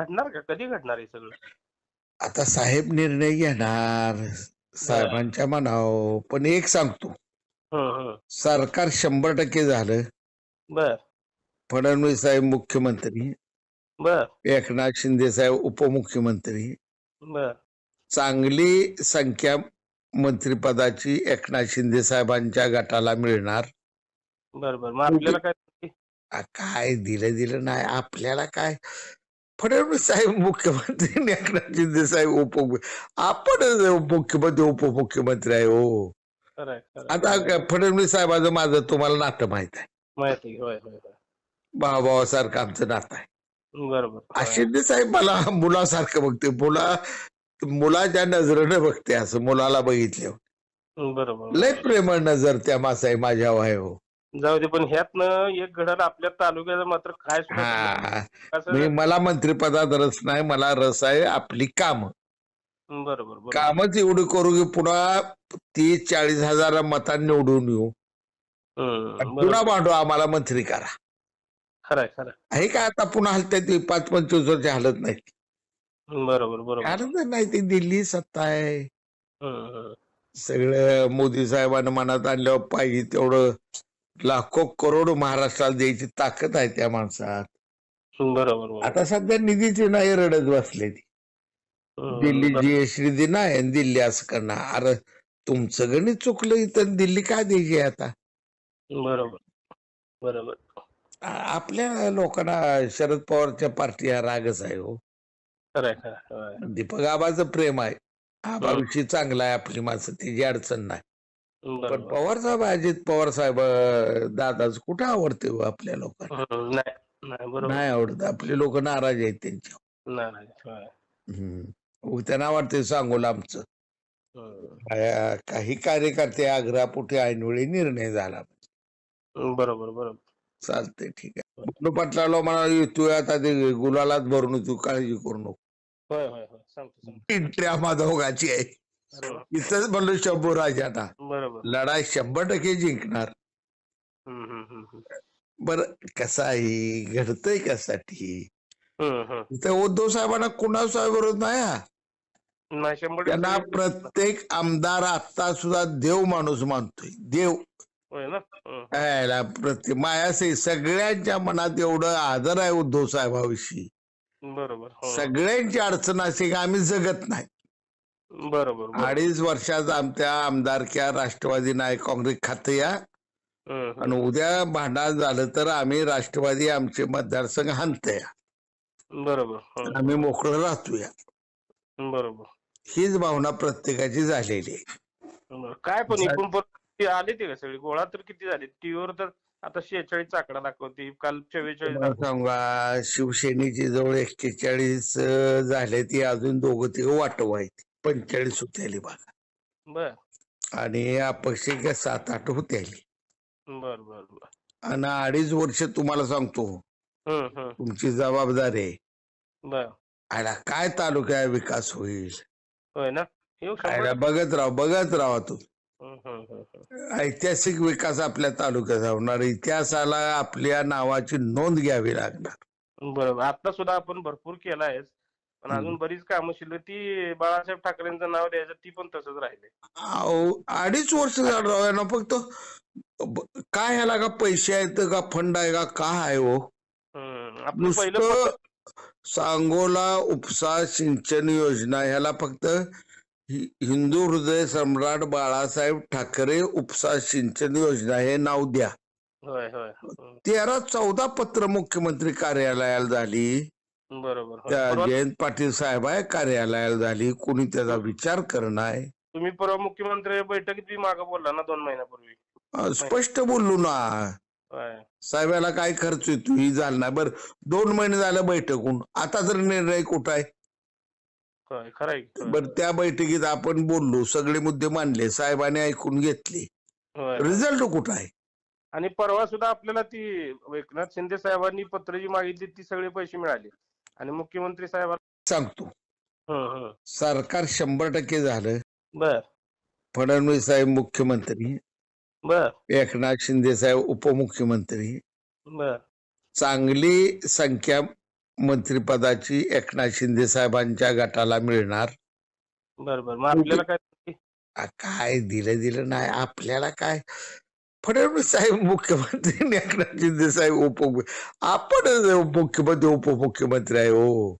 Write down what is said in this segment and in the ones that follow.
घडणार का कधी घडणार हे सगळं आता साहेब निर्णय घेणार साहेबांच्या मनाव पण एक सांगतो सरकार शंभर टक्के झालं बर फडणवीस साहेब मुख्यमंत्री बर एकनाथ शिंदे साहेब उपमुख्यमंत्री बर चांगली संख्या मंत्रिपदाची एकनाथ शिंदे साहेबांच्या गटाला मिळणार बरोबर काय दिलं दिलं नाही आपल्याला काय फडणवीस साहेब मुख्यमंत्री एकनाथ साहेब उप आपणच मुख्यमंत्री उपमुख्यमंत्री आहे हो आता फडणवीस साहेबाचं माझं तुम्हाला नातं माहित आहे भावासारखं आमचं नातं आहे बरोबर आशिंदे साहेब मला मुलासारखं बघते मुला मुलाच्या नजरेनं बघते असं मुलाला बघितले बरोबर लय प्रेम नजर त्या आहे माझ्या हो जाऊ दे पण ना एक घडलं आपल्या तालुक्याला मात्र काय सुद्धा मला मंत्रिपदात रस नाही मला रस आहे आपली काम बरोबर कामच एवढी करू की पुन्हा तीस चाळीस हजार मतांनी निवडून येऊ पुन्हा मांडू आम्हाला मंत्री करा खरंय खरं हे काय आता पुन्हा हलत्यात ते पाच पंचवीस वर्ष हलत नाही बरोबर बरोबर हलत नाही ती दिल्ली सत्ता आहे सगळं मोदी साहेबांना मनात आणल्यावर पाहिजे तेवढं लाखो करोड महाराष्ट्राला द्यायची ताकद आहे त्या माणसात बरोबर आता सध्या निधीची नाही रडत बसले ती दिल्ली जीएसटी दिना आहे दिल्ली असं करणार अरे तुमचं गणित चुकलं तर दिल्ली काय द्यायची आता बरोबर बरोबर आपल्या लोकांना शरद पवारच्या पार्टी हा रागच आहे हो दीपक आबाचं प्रेम आहे आबाविषयी चांगला आहे आपली माणसं तिची अडचण नाही पण पवार साहेब अजित पवार साहेब दादाच कुठं आवडते हो आपल्या लोकांना नाही आवडत आपले लोक नाराज आहेत त्यांच्या त्यांना आवडते सांगू आमचं काही कार्यकर्ते पुठे ऐनवेळी निर्णय झाला बरोबर बरोबर चालतंय ठीक आहे पटला पाटलाला म्हणाला तू आता ते गुलालात भरून तू काळजी करू नको होय आम्हा आहे इथंच म्हणलं शंभू राजा बरोबर लढाई शंभर टक्के जिंकणार बर कसा आहे घडतय कसाठी उद्धव साहेबांना कुणा साहेब नाही हा त्यांना प्रत्येक आमदार आता सुद्धा देव माणूस मानतोय देव प्रत्येक मायासे सगळ्यांच्या मनात एवढं आदर आहे उद्धव साहेबाविषयी बरोबर हो. सगळ्यांची अडचण असे आम्ही जगत नाही बरोबर अडीच वर्षात आमच्या आमदारक्या राष्ट्रवादी नाही काँग्रेस खाते या आणि उद्या भांडा झालं तर आम्ही राष्ट्रवादी आमचे मतदारसंघ या बरोबर हो. आम्ही राहतो या बरोबर हीच भावना प्रत्येकाची झालेली काय पण एकूण आली ती सगळी गोळा तर किती झाली टीव्हीवर तर आता शेहेचाळीस आकडा दाखवते काल चव्वेचाळीस सांगा शिवसेनेची जवळ एक्केचाळीस झाले ती अजून दोघं तिघ वाटवायची पंचेचाळीस होते आली बघा बर आणि अपक्ष काय सात आठ होते आली बर आणि अडीच वर्ष तुम्हाला सांगतो तुमची जबाबदारी आहे काय तालुक्या विकास होईल ना बघत राहा बघत राहा तू ऐतिहासिक विकास आपल्या तालुक्यात होणार इतिहासाला आपल्या नावाची नोंद घ्यावी लागणार बरोबर आता सुद्धा आपण भरपूर केलाय पण अजून बरीच काम शिल्लक ती बाळासाहेब ठाकरेंचं नाव द्यायचं ती पण तसंच राहिले अडीच वर्ष झालं ना फक्त काय ह्याला का पैसे आहेत का फंड आहे का काय आहे हो आपण सांगोला उपसा सिंचन योजना ह्याला फक्त हिंदू हृदय सम्राट बाळासाहेब ठाकरे उपसा सिंचन योजना हे नाव द्या तेरा चौदा पत्र मुख्यमंत्री कार्यालयाला झाली बरोबर त्या जयंत पाटील साहेब आहे कार्यालयाला झाली कोणी त्याचा हो. विचार करणार तुम्ही परवा मुख्यमंत्री बैठकीत मागे बोलला ना दोन महिन्यापूर्वी स्पष्ट बोललो ना साहेबाला काय खर्च येतो ही झालं ना बरं दोन महिने झाले बैठकून आता जर निर्णय कुठं आहे होय खरं त्या बैठकीत आपण बोललो सगळे मुद्दे मांडले साहेबांनी ऐकून घेतले रिझल्ट कुठं आहे आणि परवा सुद्धा आपल्याला ती एकनाथ शिंदे साहेबांनी पत्र जी मागितली ती सगळे पैसे मिळाले आणि मुख्यमंत्री साहेबांना सांगतो सरकार शंभर टक्के झालं बर फडणवीस साहेब मुख्यमंत्री बर एकनाथ शिंदे साहेब उपमुख्यमंत्री बर चांगली संख्या मंत्रिपदाची एकनाथ शिंदे साहेबांच्या गटाला मिळणार बरोबर मग आपल्याला काय काय दिलं दिलं नाही आपल्याला काय फडणवीस साहेब मुख्यमंत्री एकनाथ शिंदे साहेब उपमुख्य आपणच मुख्यमंत्री उपमुख्यमंत्री आहे हो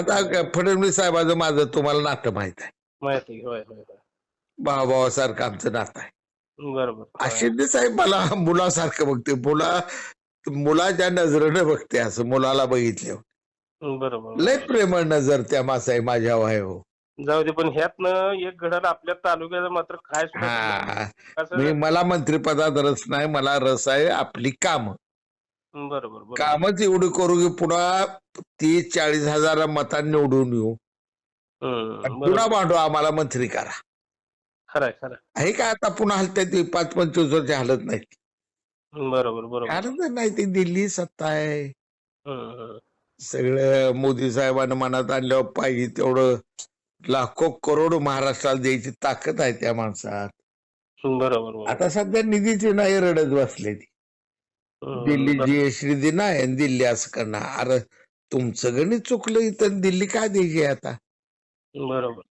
आता फडणवीस साहेबाचं माझं तुम्हाला नातं माहित आहे बाबासारखं आमचं नातं आहे बरोबर शिंदे साहेब मला मुलासारखं बघते मुला मुलाच्या नजरेनं बघते असं मुलाला बघितले बरोबर लय प्रेमळ नजर त्या मासाय माझ्या आहे हो जाऊ दे पण न एक घडण आपल्या तालुक्यात मात्र काय मला मंत्रिपदात रस नाही मला रस आहे आपली काम बरोबर कामच एवढी करू की पुन्हा तीस चाळीस हजार मतांनी निवडून येऊ पुन्हा मांडू आम्हाला मंत्री करा खरंय खरं आहे काय आता पुन्हा हलते पाच पंचवीस वर्ष हलत नाही बरोबर बरोबर हलत नाही ती दिल्ली सत्ता आहे सगळं मोदी साहेबांना मनात आणल्यावर पाहिजे तेवढं लाखो करोड महाराष्ट्राला द्यायची ताकद आहे त्या माणसात बरोबर आता सध्या निधीची नाही रडत बसले ती दिल्ली जीएसटी दिना आहे दिल्ली असं करणार अरे तुमचं गणित चुकलं इथं दिल्ली काय द्यायची आता बरोबर